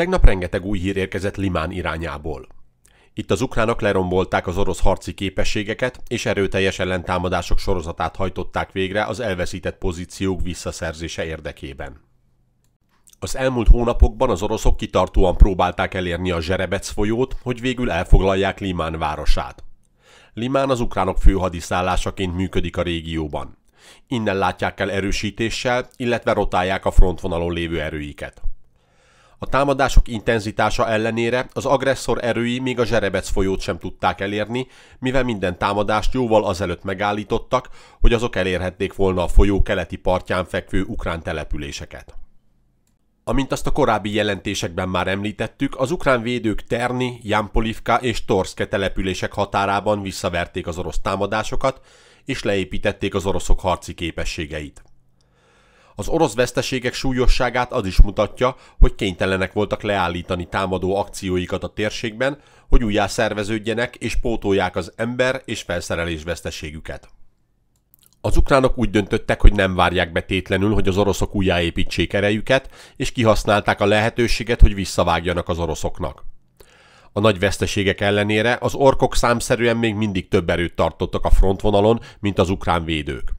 Tegnap rengeteg új hír érkezett Limán irányából. Itt az ukránok lerombolták az orosz harci képességeket, és erőteljes ellentámadások sorozatát hajtották végre az elveszített pozíciók visszaszerzése érdekében. Az elmúlt hónapokban az oroszok kitartóan próbálták elérni a Zserebec folyót, hogy végül elfoglalják Limán városát. Limán az ukránok főhadiszállásaként működik a régióban. Innen látják el erősítéssel, illetve rotálják a frontvonalon lévő erőiket. A támadások intenzitása ellenére az agresszor erői még a Zserebec folyót sem tudták elérni, mivel minden támadást jóval azelőtt megállítottak, hogy azok elérhették volna a folyó keleti partján fekvő ukrán településeket. Amint azt a korábbi jelentésekben már említettük, az ukrán védők Terni, Jampolivka és Torszke települések határában visszaverték az orosz támadásokat, és leépítették az oroszok harci képességeit. Az orosz veszteségek súlyosságát az is mutatja, hogy kénytelenek voltak leállítani támadó akcióikat a térségben, hogy újjá szerveződjenek és pótolják az ember és felszerelés veszteségüket. Az ukránok úgy döntöttek, hogy nem várják betétlenül, hogy az oroszok újjáépítsék erejüket, és kihasználták a lehetőséget, hogy visszavágjanak az oroszoknak. A nagy veszteségek ellenére az orkok számszerűen még mindig több erőt tartottak a frontvonalon, mint az ukrán védők.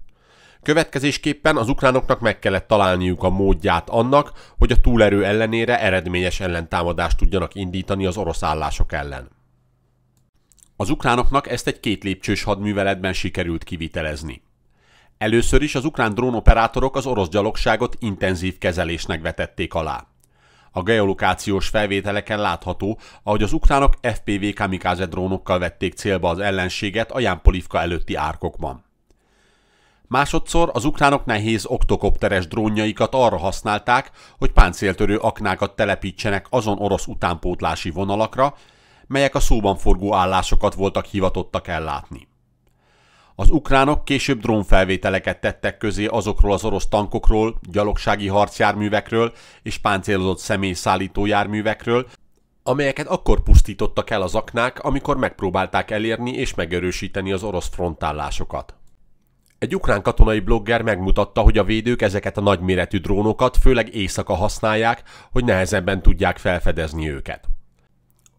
Következésképpen az ukránoknak meg kellett találniuk a módját annak, hogy a túlerő ellenére eredményes ellentámadást tudjanak indítani az orosz állások ellen. Az ukránoknak ezt egy két lépcsős hadműveletben sikerült kivitelezni. Először is az ukrán drónoperátorok az orosz gyalogságot intenzív kezelésnek vetették alá. A geolokációs felvételeken látható, ahogy az ukránok FPV kamikáze drónokkal vették célba az ellenséget a Jánpolivka előtti árkokban másodszor az ukránok nehéz oktokopteres drónjaikat arra használták, hogy páncéltörő aknákat telepítsenek azon orosz utánpótlási vonalakra, melyek a szóban forgó állásokat voltak hivatottak ellátni. Az ukránok később drónfelvételeket tettek közé azokról az orosz tankokról, gyalogsági harcjárművekről és páncélozott személyszállító járművekről, amelyeket akkor pusztítottak el az aknák, amikor megpróbálták elérni és megerősíteni az orosz frontállásokat. Egy ukrán katonai blogger megmutatta, hogy a védők ezeket a nagyméretű drónokat főleg éjszaka használják, hogy nehezebben tudják felfedezni őket.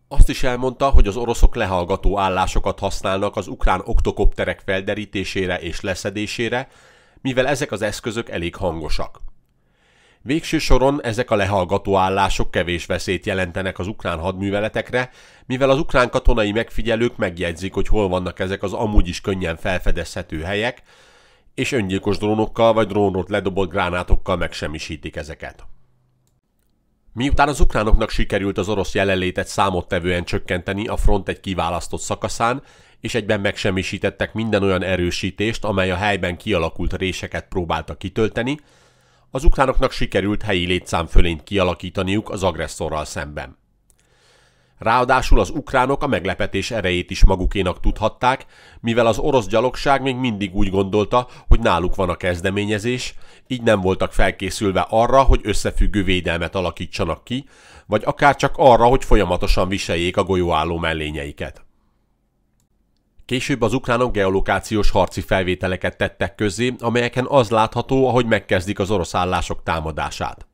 Azt is elmondta, hogy az oroszok lehallgató állásokat használnak az ukrán oktokopterek felderítésére és leszedésére, mivel ezek az eszközök elég hangosak. Végső soron ezek a lehallgató állások kevés veszélyt jelentenek az ukrán hadműveletekre, mivel az ukrán katonai megfigyelők megjegyzik, hogy hol vannak ezek az amúgy is könnyen felfedezhető helyek, és öngyilkos drónokkal vagy drónot ledobott gránátokkal megsemmisítik ezeket. Miután az ukránoknak sikerült az orosz jelenlétet számottevően csökkenteni a front egy kiválasztott szakaszán, és egyben megsemmisítettek minden olyan erősítést, amely a helyben kialakult réseket próbálta kitölteni, az ukránoknak sikerült helyi létszám fölényt kialakítaniuk az agresszorral szemben. Ráadásul az ukránok a meglepetés erejét is magukénak tudhatták, mivel az orosz gyalogság még mindig úgy gondolta, hogy náluk van a kezdeményezés, így nem voltak felkészülve arra, hogy összefüggő védelmet alakítsanak ki, vagy akár csak arra, hogy folyamatosan viseljék a golyóálló mellényeiket. Később az ukránok geolokációs harci felvételeket tettek közzé, amelyeken az látható, ahogy megkezdik az orosz állások támadását.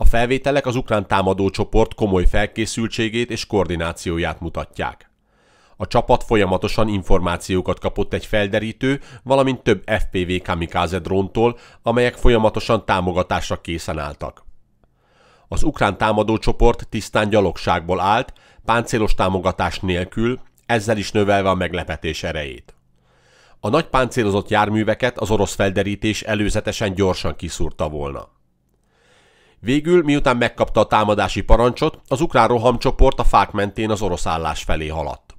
A felvételek az ukrán támadócsoport komoly felkészültségét és koordinációját mutatják. A csapat folyamatosan információkat kapott egy felderítő, valamint több FPV kamikaze dróntól, amelyek folyamatosan támogatásra készen álltak. Az ukrán támadócsoport tisztán gyalogságból állt, páncélos támogatás nélkül, ezzel is növelve a meglepetés erejét. A nagy páncélozott járműveket az orosz felderítés előzetesen gyorsan kiszúrta volna. Végül, miután megkapta a támadási parancsot, az ukrán rohamcsoport a fák mentén az orosz állás felé haladt.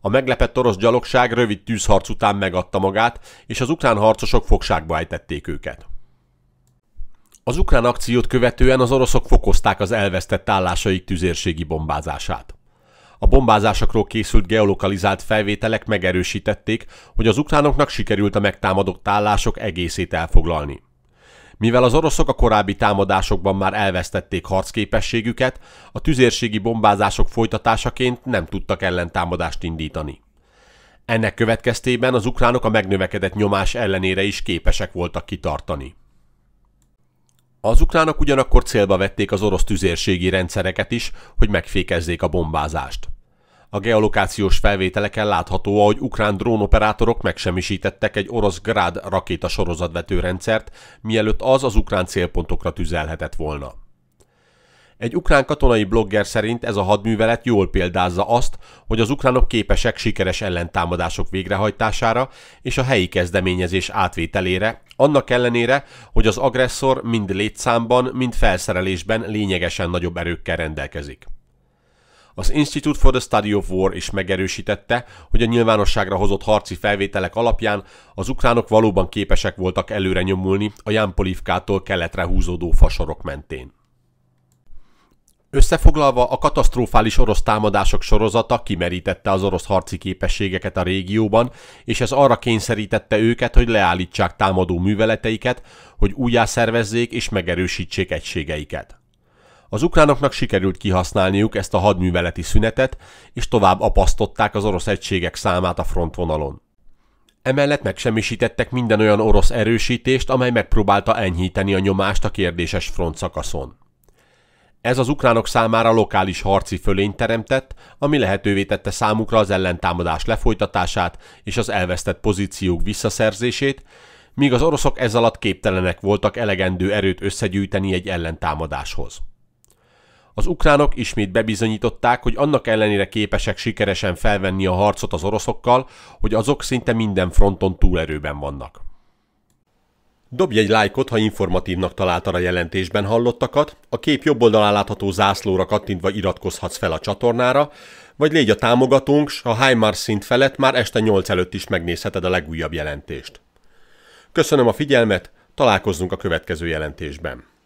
A meglepett orosz gyalogság rövid tűzharc után megadta magát, és az ukrán harcosok fogságba ejtették őket. Az ukrán akciót követően az oroszok fokozták az elvesztett állásaik tüzérségi bombázását. A bombázásokról készült geolokalizált felvételek megerősítették, hogy az ukránoknak sikerült a megtámadott állások egészét elfoglalni. Mivel az oroszok a korábbi támadásokban már elvesztették harcképességüket, a tüzérségi bombázások folytatásaként nem tudtak ellentámadást indítani. Ennek következtében az ukránok a megnövekedett nyomás ellenére is képesek voltak kitartani. Az ukránok ugyanakkor célba vették az orosz tüzérségi rendszereket is, hogy megfékezzék a bombázást. A geolokációs felvételeken látható, hogy ukrán drónoperátorok megsemmisítettek egy orosz Grad rakéta rendszert, mielőtt az az ukrán célpontokra tüzelhetett volna. Egy ukrán katonai blogger szerint ez a hadművelet jól példázza azt, hogy az ukránok képesek sikeres ellentámadások végrehajtására és a helyi kezdeményezés átvételére, annak ellenére, hogy az agresszor mind létszámban, mind felszerelésben lényegesen nagyobb erőkkel rendelkezik. Az Institute for the Study of War is megerősítette, hogy a nyilvánosságra hozott harci felvételek alapján az ukránok valóban képesek voltak előre nyomulni a Jánpolivkától keletre húzódó fasorok mentén. Összefoglalva, a katasztrofális orosz támadások sorozata kimerítette az orosz harci képességeket a régióban, és ez arra kényszerítette őket, hogy leállítsák támadó műveleteiket, hogy újjászervezzék és megerősítsék egységeiket. Az ukránoknak sikerült kihasználniuk ezt a hadműveleti szünetet, és tovább apasztották az orosz egységek számát a frontvonalon. Emellett megsemmisítettek minden olyan orosz erősítést, amely megpróbálta enyhíteni a nyomást a kérdéses front szakaszon. Ez az ukránok számára lokális harci fölényt teremtett, ami lehetővé tette számukra az ellentámadás lefolytatását és az elvesztett pozíciók visszaszerzését, míg az oroszok ez alatt képtelenek voltak elegendő erőt összegyűjteni egy ellentámadáshoz. Az ukránok ismét bebizonyították, hogy annak ellenére képesek sikeresen felvenni a harcot az oroszokkal, hogy azok szinte minden fronton túlerőben vannak. Dobj egy lájkot, ha informatívnak találtad a jelentésben hallottakat, a kép jobb oldalán látható zászlóra kattintva iratkozhatsz fel a csatornára, vagy légy a támogatónk, s a HIMARS szint felett már este 8 előtt is megnézheted a legújabb jelentést. Köszönöm a figyelmet, találkozzunk a következő jelentésben.